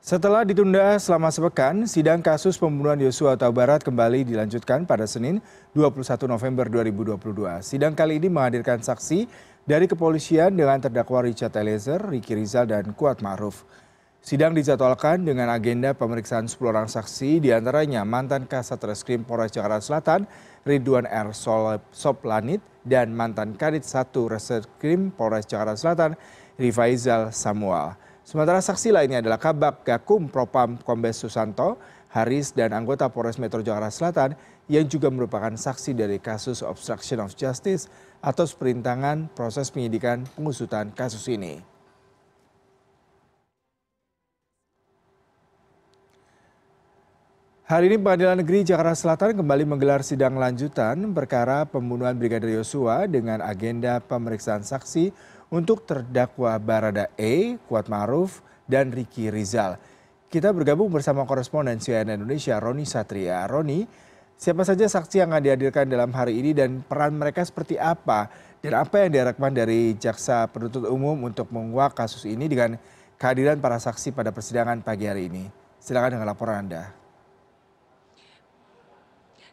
Setelah ditunda selama sepekan, sidang kasus pembunuhan Yosua Huta kembali dilanjutkan pada Senin 21 November 2022. Sidang kali ini menghadirkan saksi dari kepolisian dengan terdakwa Richard Eliezer, Ricky Rizal, dan Kuat Ma'ruf. Sidang dijadwalkan dengan agenda pemeriksaan 10 orang saksi, diantaranya mantan Kasat Reskrim Polres Jakarta Selatan, Ridwan R. Soplanit, dan mantan Kadit Satu Reskrim Polres Jakarta Selatan, Rifaizal Samuel. Sementara saksi lainnya adalah Kabak Gakum Propam Kombes Susanto, Haris, dan anggota Polres Metro Jakarta Selatan yang juga merupakan saksi dari kasus obstruction of justice atau perintangan proses penyidikan pengusutan kasus ini. Hari ini Pengadilan Negeri Jakarta Selatan kembali menggelar sidang lanjutan perkara pembunuhan Brigadir Yosua dengan agenda pemeriksaan saksi untuk terdakwa Barada E, Kuat Maruf, dan Riki Rizal. Kita bergabung bersama koresponden CNN Indonesia, Roni Satria. Roni, siapa saja saksi yang akan dihadirkan dalam hari ini dan peran mereka seperti apa? Dan apa yang diharapkan dari Jaksa Penuntut Umum untuk menguak kasus ini dengan kehadiran para saksi pada persidangan pagi hari ini? Silakan dengan laporan Anda.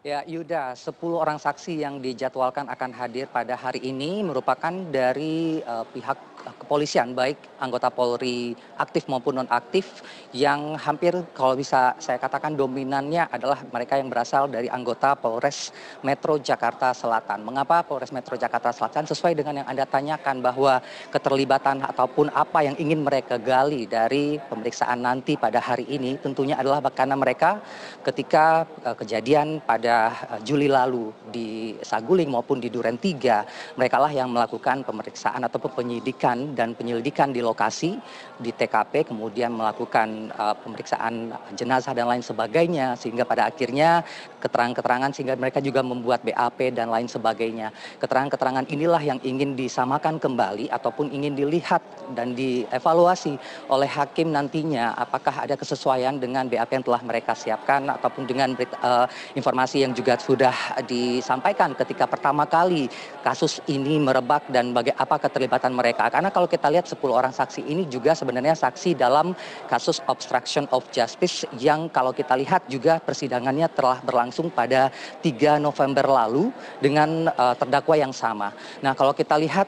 Ya, Yuda, 10 orang saksi yang dijadwalkan akan hadir pada hari ini merupakan dari uh, pihak kepolisian, baik anggota Polri aktif maupun nonaktif, yang hampir kalau bisa saya katakan dominannya adalah mereka yang berasal dari anggota Polres Metro Jakarta Selatan. Mengapa Polres Metro Jakarta Selatan? Sesuai dengan yang Anda tanyakan bahwa keterlibatan ataupun apa yang ingin mereka gali dari pemeriksaan nanti pada hari ini tentunya adalah karena mereka ketika uh, kejadian pada Eh, Juli lalu di Saguling maupun di Duren 3, lah yang melakukan pemeriksaan atau penyidikan dan penyelidikan di lokasi di TKP, kemudian melakukan uh, pemeriksaan jenazah dan lain sebagainya, sehingga pada akhirnya keterangan-keterangan sehingga mereka juga membuat BAP dan lain sebagainya. Keterangan-keterangan inilah yang ingin disamakan kembali ataupun ingin dilihat dan dievaluasi oleh hakim nantinya apakah ada kesesuaian dengan BAP yang telah mereka siapkan ataupun dengan uh, informasi informasi yang juga sudah disampaikan ketika pertama kali kasus ini merebak dan apa keterlibatan mereka. Karena kalau kita lihat 10 orang saksi ini juga sebenarnya saksi dalam kasus obstruction of justice yang kalau kita lihat juga persidangannya telah berlangsung pada 3 November lalu dengan uh, terdakwa yang sama. Nah, kalau kita lihat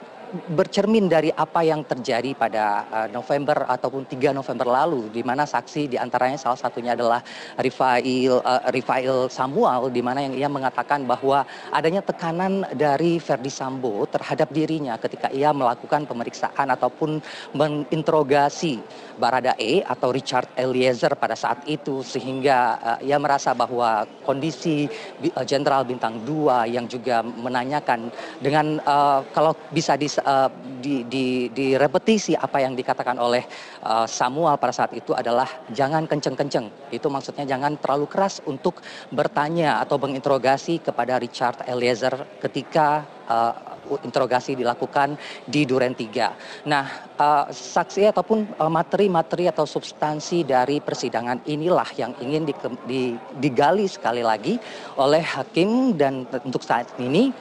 bercermin dari apa yang terjadi pada eh, November ataupun 3 November lalu di mana saksi diantaranya salah satunya adalah Rifail uh, Rifail Samuel di mana yang ia mengatakan bahwa adanya tekanan dari Verdi Sambo terhadap dirinya ketika ia melakukan pemeriksaan ataupun menginterogasi Baradae atau Richard Eliezer pada saat itu sehingga eh, ia merasa bahwa kondisi jenderal bintang 2 yang juga menanyakan dengan kalau bisa di uh, di, di, direpetisi apa yang dikatakan oleh uh, Samuel pada saat itu adalah jangan kenceng-kenceng. Itu maksudnya jangan terlalu keras untuk bertanya atau menginterogasi kepada Richard Eliezer ketika uh, interogasi dilakukan di Duren 3. Nah, uh, saksi ataupun materi-materi uh, atau substansi dari persidangan inilah yang ingin di, di, digali sekali lagi oleh hakim dan untuk saat ini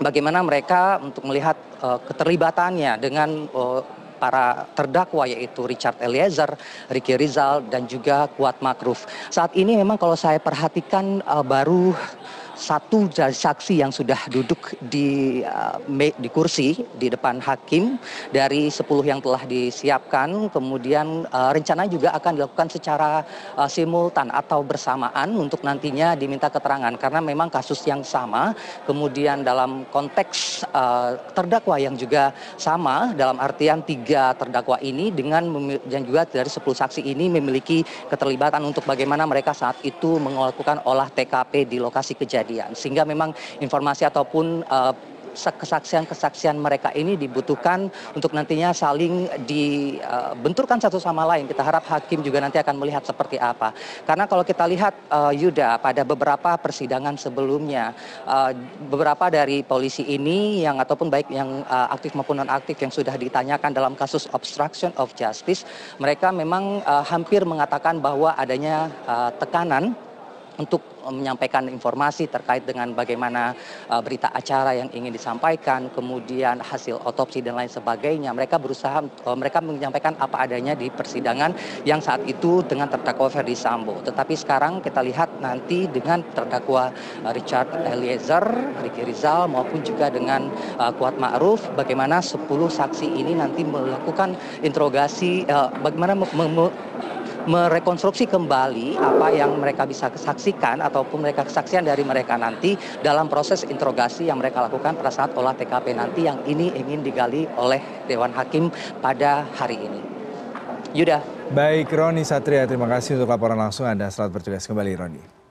bagaimana mereka untuk melihat eh, keterlibatannya dengan eh, para terdakwa yaitu Richard Eliezer, Ricky Rizal dan juga Kuat Makruf. Saat ini memang kalau saya perhatikan eh, baru satu saksi yang sudah duduk di, uh, di kursi di depan hakim dari 10 yang telah disiapkan. Kemudian uh, rencana juga akan dilakukan secara uh, simultan atau bersamaan untuk nantinya diminta keterangan. Karena memang kasus yang sama, kemudian dalam konteks terdakwa yang juga sama dalam artian tiga terdakwa ini dengan dan juga dari 10 saksi ini memiliki keterlibatan untuk bagaimana mereka saat itu melakukan olah TKP di lokasi kejadian sehingga memang informasi ataupun eh, kesaksian kesaksian mereka ini dibutuhkan untuk nantinya saling dibenturkan eh, satu sama lain kita harap hakim juga nanti akan melihat seperti apa karena kalau kita lihat eh, Yuda pada beberapa persidangan sebelumnya beberapa dari polisi ini yang ataupun baik yang aktif maupun non aktif yang sudah ditanyakan dalam kasus obstruction of justice mereka memang hampir mengatakan bahwa adanya tekanan untuk eh, menyampaikan informasi terkait dengan bagaimana eh, berita acara yang ingin disampaikan kemudian hasil otopsi dan lain sebagainya mereka berusaha eh, mereka menyampaikan apa adanya di persidangan yang saat itu dengan terdakwa ferdi sambo tetapi sekarang kita lihat nanti dengan terdakwa Richard Eliezer Ricky Rizal maupun juga dengan Kuat Ma'ruf bagaimana 10 saksi ini nanti melakukan interogasi bagaimana merekonstruksi kembali apa yang mereka bisa saksikan ataupun mereka kesaksian dari mereka nanti dalam proses interogasi yang mereka lakukan pada saat olah TKP nanti yang ini ingin digali oleh Dewan Hakim pada hari ini. Yuda. Baik Roni Satria, terima kasih untuk laporan langsung Anda. Selamat bertugas kembali Roni.